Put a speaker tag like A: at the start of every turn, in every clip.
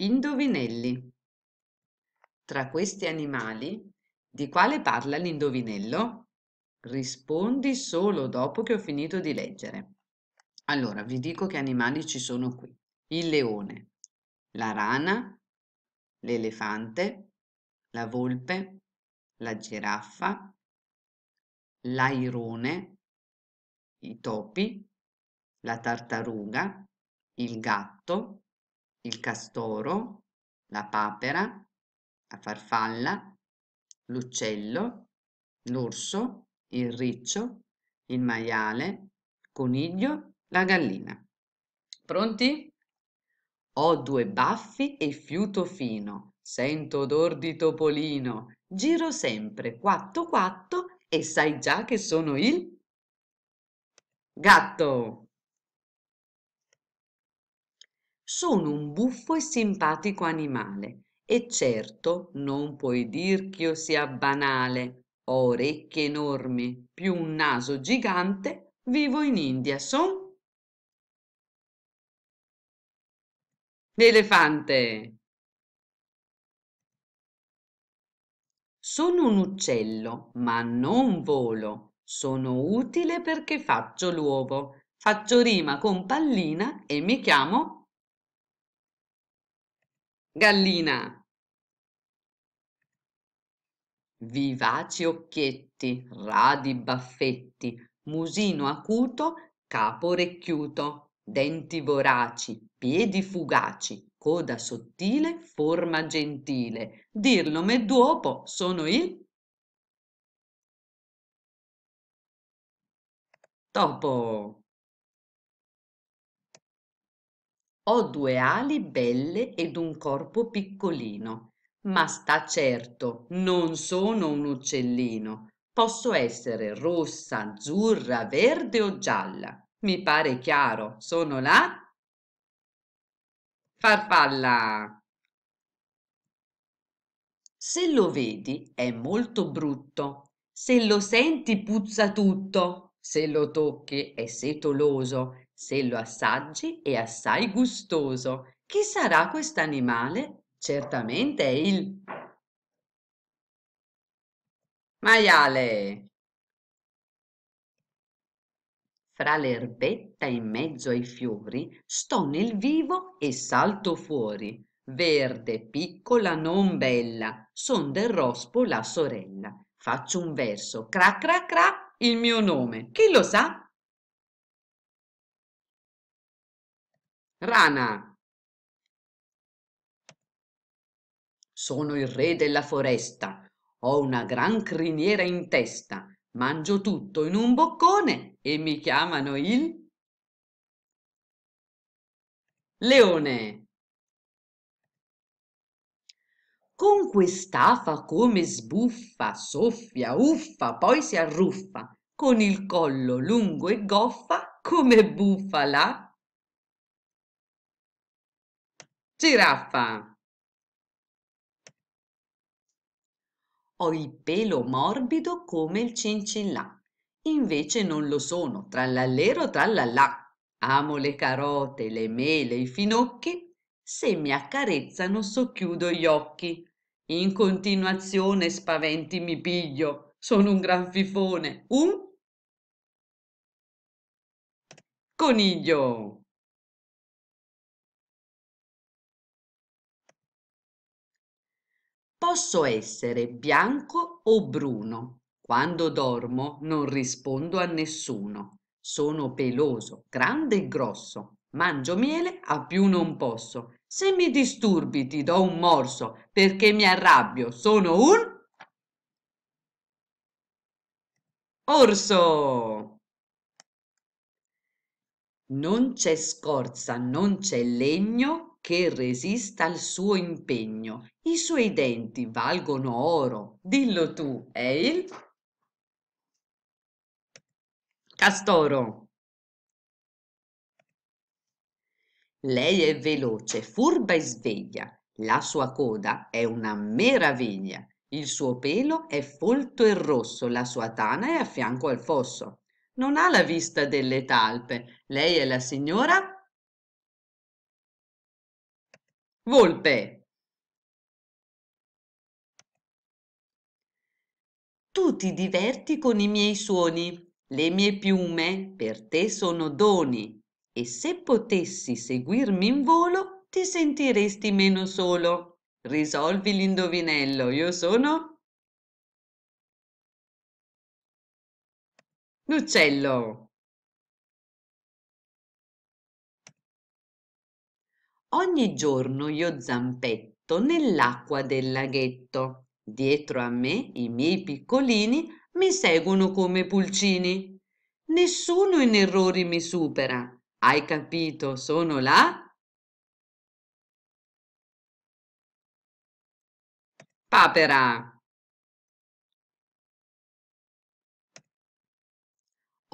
A: Indovinelli. Tra questi animali, di quale parla l'indovinello? Rispondi solo dopo che ho finito di leggere. Allora, vi dico che animali ci sono qui. Il leone, la rana, l'elefante, la volpe, la giraffa, l'airone, i topi, la tartaruga, il gatto, il castoro, la papera, la farfalla, l'uccello, l'orso, il riccio, il maiale, il coniglio, la gallina. Pronti? Ho due baffi e fiuto fino, sento odor di topolino, giro sempre quatto quatto e sai già che sono il gatto sono un buffo e simpatico animale e certo non puoi dir ch'io sia banale ho orecchie enormi più un naso gigante
B: vivo in india son l'elefante
A: sono un uccello ma non volo sono utile perché faccio l'uovo faccio rima con pallina e mi chiamo gallina vivaci occhietti radi baffetti musino acuto capo orecchiuto denti voraci piedi fugaci
B: coda sottile forma gentile dirlo me d'uopo sono il topo Ho due ali
A: belle ed un corpo piccolino, ma sta certo, non sono un uccellino. Posso essere rossa, azzurra, verde o gialla. Mi pare chiaro, sono la farfalla. Se lo vedi è molto brutto, se lo senti puzza tutto, se lo tocchi è setoloso, se lo assaggi è assai gustoso chi sarà quest'animale certamente è il maiale fra l'erbetta in mezzo ai fiori sto nel vivo e salto fuori verde piccola non bella son del rospo la sorella faccio un verso cra cra cra il mio nome chi lo sa
B: Rana. Sono il re della foresta,
A: ho una gran criniera in testa, mangio tutto in un boccone e mi
B: chiamano il... Leone. Con quest'afa come
A: sbuffa, soffia, uffa, poi si arruffa, con il collo lungo
B: e goffa come bufala Giraffa.
A: Ho il pelo morbido come il cincillà, invece non lo sono, trallallero trallallà. Amo le carote, le mele, i finocchi, se mi accarezzano socchiudo gli occhi. In continuazione
B: spaventi mi piglio, sono un gran fifone, un coniglio. Posso essere
A: bianco o bruno. Quando dormo non rispondo a nessuno. Sono peloso, grande e grosso. Mangio miele a più non posso. Se mi disturbi ti do un morso, perché mi arrabbio. Sono un... Orso! Non c'è scorza, non c'è legno che resista al suo impegno i suoi denti valgono oro
B: dillo tu è il castoro lei è veloce
A: furba e sveglia la sua coda è una meraviglia il suo pelo è folto e rosso, la sua tana è a fianco al fosso. Non ha la vista
B: delle talpe. Lei è la signora Volpe. Tu ti diverti con i miei suoni, le mie piume
A: per te sono doni e se potessi seguirmi in volo ti
B: sentiresti meno solo. Risolvi l'indovinello, io sono... L'uccello. ogni
A: giorno io zampetto nell'acqua del laghetto dietro a me i miei piccolini mi seguono come pulcini nessuno
B: in errori mi supera hai capito sono là papera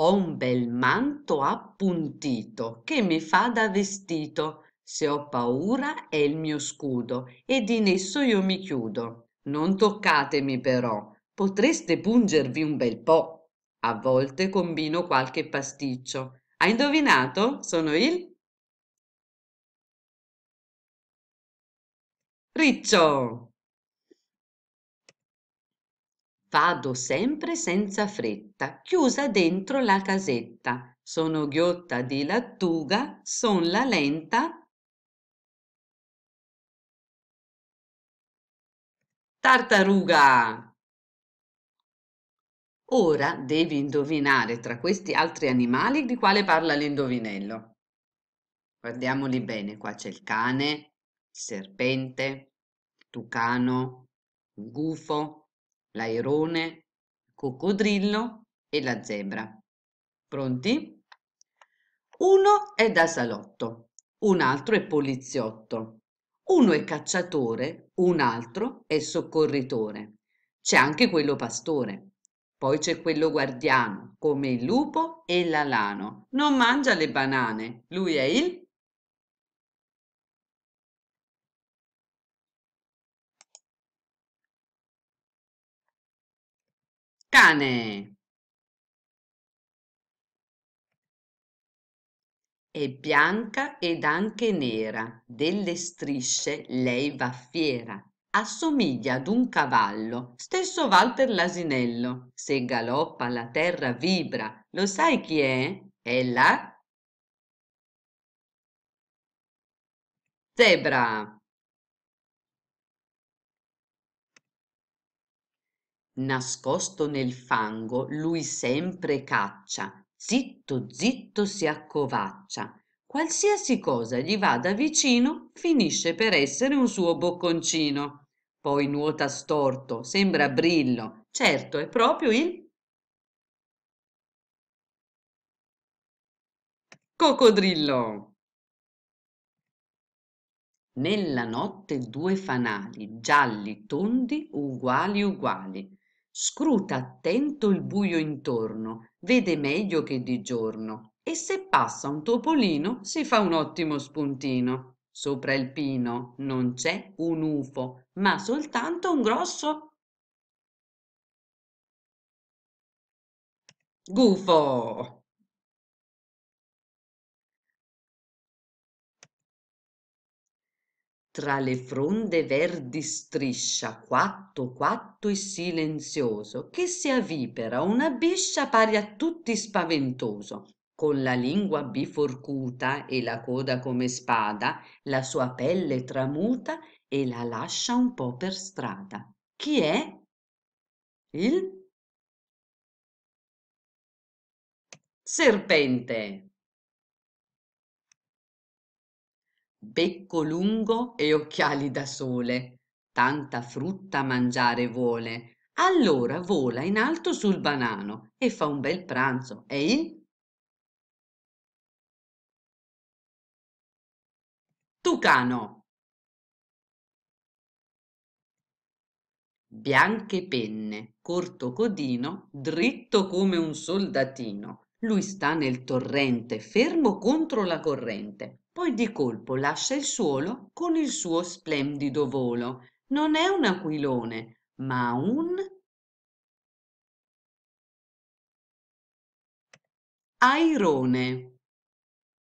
B: ho un bel
A: manto appuntito che mi fa da vestito se ho paura è il mio scudo ed in esso io mi chiudo non toccatemi però potreste pungervi un bel po a volte combino qualche
B: pasticcio hai indovinato sono il riccio
A: Vado sempre senza fretta, chiusa dentro la casetta.
B: Sono ghiotta di lattuga, son la lenta Tartaruga! Ora devi indovinare tra questi altri
A: animali di quale parla l'indovinello. Guardiamoli bene, qua c'è il cane, il serpente, il tucano, il gufo, l'airone, il coccodrillo e la zebra. Pronti? Uno è da salotto, un altro è poliziotto, uno è cacciatore, un altro è soccorritore. C'è anche quello pastore. Poi c'è quello guardiano, come il lupo e
B: l'alano. Non mangia le banane, lui è il cane. È bianca ed anche nera, delle
A: strisce lei va fiera. Assomiglia ad un cavallo, stesso val per l'asinello. Se galoppa la terra vibra, lo sai chi è?
B: È la zebra.
A: Nascosto nel fango, lui sempre caccia, zitto zitto si accovaccia qualsiasi cosa gli vada vicino finisce per essere un suo bocconcino poi nuota storto sembra
B: brillo certo è proprio il coccodrillo
A: nella notte due fanali gialli tondi uguali uguali scruta attento il buio intorno vede meglio che di giorno e se passa un topolino si fa un ottimo spuntino sopra il pino non c'è un ufo ma soltanto un grosso
B: gufo tra le fronde verdi striscia quatto quatto e
A: silenzioso che si avvipera una biscia pari a tutti spaventoso con la lingua biforcuta e la coda come spada la sua pelle tramuta e la lascia un po per strada chi è
B: il serpente becco
A: lungo e occhiali da sole tanta frutta mangiare vuole
B: allora vola in alto sul banano e fa un bel pranzo e il tucano bianche
A: penne corto codino dritto come un soldatino lui sta nel torrente fermo contro la corrente poi di colpo lascia il suolo
B: con il suo splendido volo non è un aquilone ma un airone